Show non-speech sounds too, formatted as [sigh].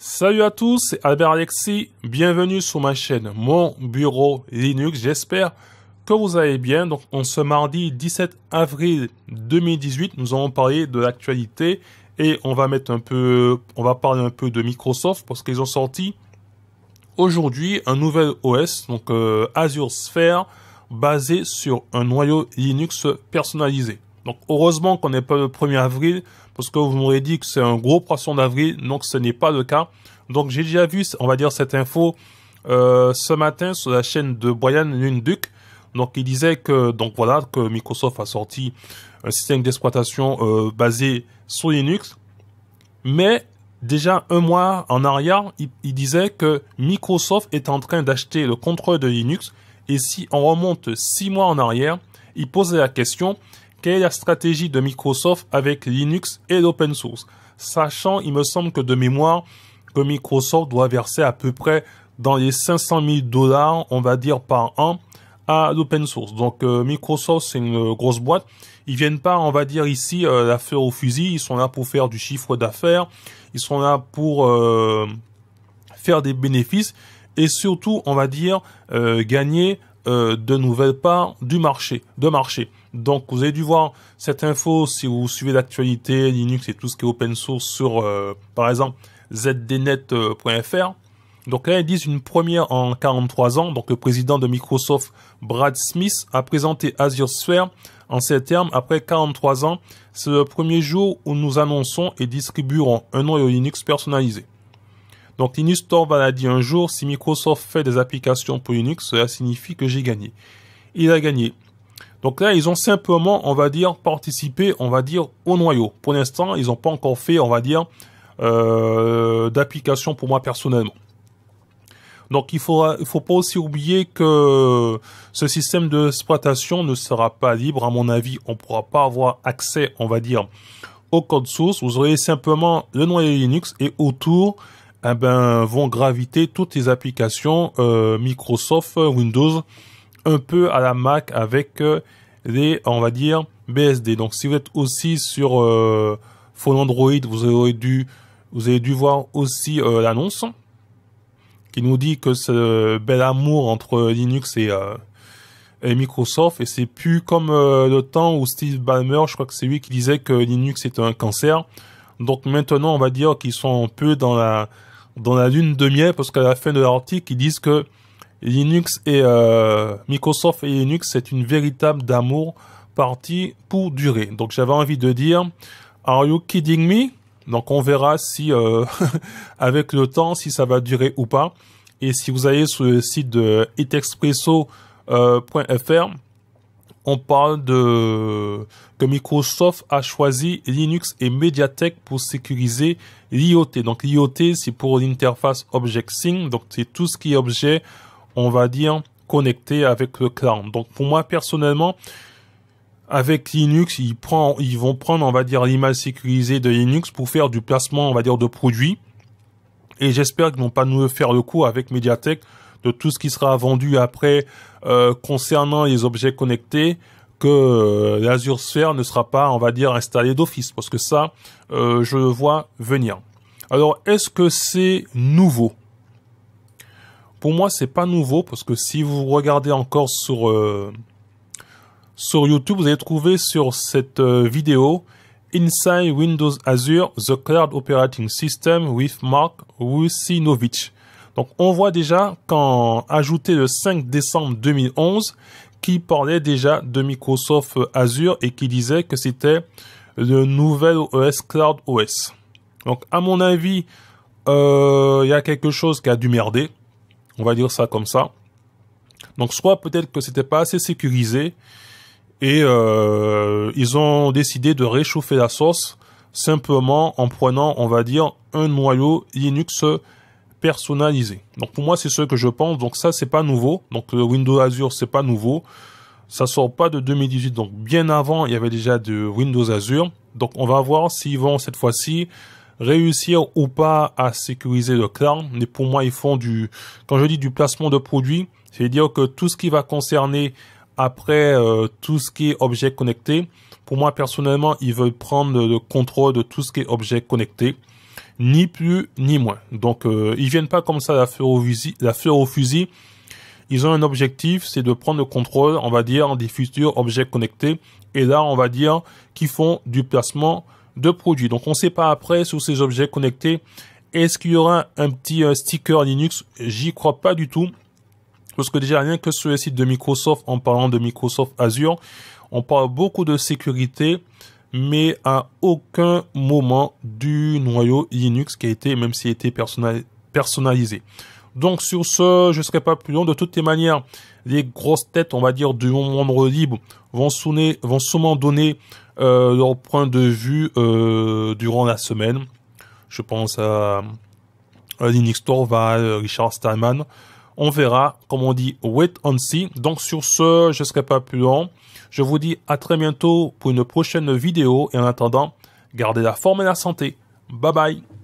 Salut à tous, c'est Albert Alexis, bienvenue sur ma chaîne Mon Bureau Linux, j'espère que vous allez bien. Donc on ce mardi 17 avril 2018, nous allons parler de l'actualité et on va mettre un peu, on va parler un peu de Microsoft parce qu'ils ont sorti aujourd'hui un nouvel OS, donc euh, Azure Sphere, basé sur un noyau Linux personnalisé. Donc heureusement qu'on n'est pas le 1er avril, parce que vous m'aurez dit que c'est un gros poisson d'avril, donc ce n'est pas le cas. Donc j'ai déjà vu, on va dire, cette info euh, ce matin sur la chaîne de Brian Lunduk. Donc il disait que donc voilà que Microsoft a sorti un système d'exploitation euh, basé sur Linux, mais déjà un mois en arrière, il, il disait que Microsoft est en train d'acheter le contrôle de Linux. Et si on remonte six mois en arrière, il posait la question quelle est la stratégie de Microsoft avec Linux et l'open source Sachant, il me semble que de mémoire, que Microsoft doit verser à peu près dans les 500 000 dollars, on va dire, par an à l'open source. Donc euh, Microsoft, c'est une grosse boîte. Ils viennent pas, on va dire ici, l'affaire euh, la au fusil. Ils sont là pour faire du chiffre d'affaires. Ils sont là pour euh, faire des bénéfices et surtout, on va dire, gagner de nouvelles parts du marché, de marché. Donc vous avez dû voir cette info si vous suivez l'actualité Linux et tout ce qui est open source sur euh, par exemple zdnet.fr. Euh, Donc là ils disent une première en 43 ans. Donc le président de Microsoft Brad Smith a présenté Azure Sphere en ces termes après 43 ans. C'est le premier jour où nous annonçons et distribuerons un noyau Linux personnalisé. Donc Linus Torvald a dit un jour si Microsoft fait des applications pour Linux, cela signifie que j'ai gagné. Il a gagné. Donc là, ils ont simplement, on va dire, participé, on va dire, au noyau. Pour l'instant, ils n'ont pas encore fait, on va dire, euh, d'application pour moi personnellement. Donc il faudra, il faut pas aussi oublier que ce système d'exploitation ne sera pas libre. À mon avis, on pourra pas avoir accès, on va dire, au code source. Vous aurez simplement le noyau Linux et autour, eh ben, vont graviter toutes les applications euh, Microsoft, euh, Windows, un peu à la Mac avec euh, les, on va dire, BSD. Donc si vous êtes aussi sur euh, phone Android, vous avez dû, vous avez dû voir aussi euh, l'annonce qui nous dit que ce bel amour entre Linux et, euh, Microsoft, et c'est plus comme le temps où Steve Balmer je crois que c'est lui qui disait que Linux est un cancer. Donc maintenant, on va dire qu'ils sont un peu dans la dans la lune de miel, parce qu'à la fin de l'article, ils disent que Linux et euh, Microsoft et Linux, c'est une véritable d'amour partie pour durer. Donc j'avais envie de dire, are you kidding me? Donc on verra si euh, [laughs] avec le temps si ça va durer ou pas. Et si vous allez sur le site de itexpresso.fr, euh, on parle de que Microsoft a choisi Linux et Mediatek pour sécuriser l'IoT. Donc l'IoT, c'est pour l'interface Object Sync, donc c'est tout ce qui est objet on va dire, connecté avec le cloud. Donc pour moi personnellement, avec Linux, ils, prend, ils vont prendre, on va dire, l'image sécurisée de Linux pour faire du placement, on va dire, de produits. Et j'espère qu'ils vont pas nous faire le coup avec Mediatek de tout ce qui sera vendu après euh, concernant les objets connectés que l'azur euh, l'Azure Sphere ne sera pas, on va dire, installé d'office, parce que ça, euh, je le vois venir. Alors, est-ce que c'est nouveau pour moi, c'est pas nouveau parce que si vous regardez encore sur euh, sur YouTube, vous allez trouver sur cette euh, vidéo Inside Windows Azure the Cloud Operating System with Mark Rusinovich. Donc, on voit déjà qu'en ajouté le 5 décembre 2011, qui parlait déjà de Microsoft Azure et qui disait que c'était le nouvel OS Cloud OS. Donc, à mon avis, euh, il y a quelque chose qui a dû merder. On va dire ça comme ça. Donc soit peut-être que c'était pas assez sécurisé et euh, ils ont décidé de réchauffer la sauce simplement en prenant, on va dire, un noyau Linux personnalisé. Donc pour moi, c'est ce que je pense. Donc ça, c'est pas nouveau. Donc le Windows Azure, c'est pas nouveau. Ça sort pas de 2018. Donc bien avant, il y avait déjà de Windows Azure. Donc on va voir s'ils vont cette fois-ci réussir ou pas à sécuriser le clan. Mais pour moi, ils font du, quand je dis du placement de produits, c'est-à-dire que tout ce qui va concerner après euh, tout ce qui est objet connecté, pour moi personnellement, ils veulent prendre le contrôle de tout ce qui est objet connecté, ni plus ni moins. Donc, euh, ils viennent pas comme ça la fleur au La fleur fusil. Ils ont un objectif, c'est de prendre le contrôle, on va dire, des futurs objets connectés. Et là, on va dire qu'ils font du placement donc on ne sait pas après sur ces objets connectés, est-ce qu'il y aura un petit euh, sticker Linux J'y crois pas du tout. Parce que déjà rien que sur le site de Microsoft, en parlant de Microsoft Azure, on parle beaucoup de sécurité, mais à aucun moment du noyau Linux qui a été, même s'il a été personnalisé. Donc sur ce, je ne serai pas plus long. De toutes les manières, les grosses têtes, on va dire, du monde vont, sonner, vont sûrement donner euh, leur point de vue euh, durant la semaine. Je pense à, Linux euh, Richard Stallman. On verra, comme on dit, wait and see. Donc sur ce, je ne serai pas plus long. Je vous dis à très bientôt pour une prochaine vidéo. Et en attendant, gardez la forme et la santé. Bye bye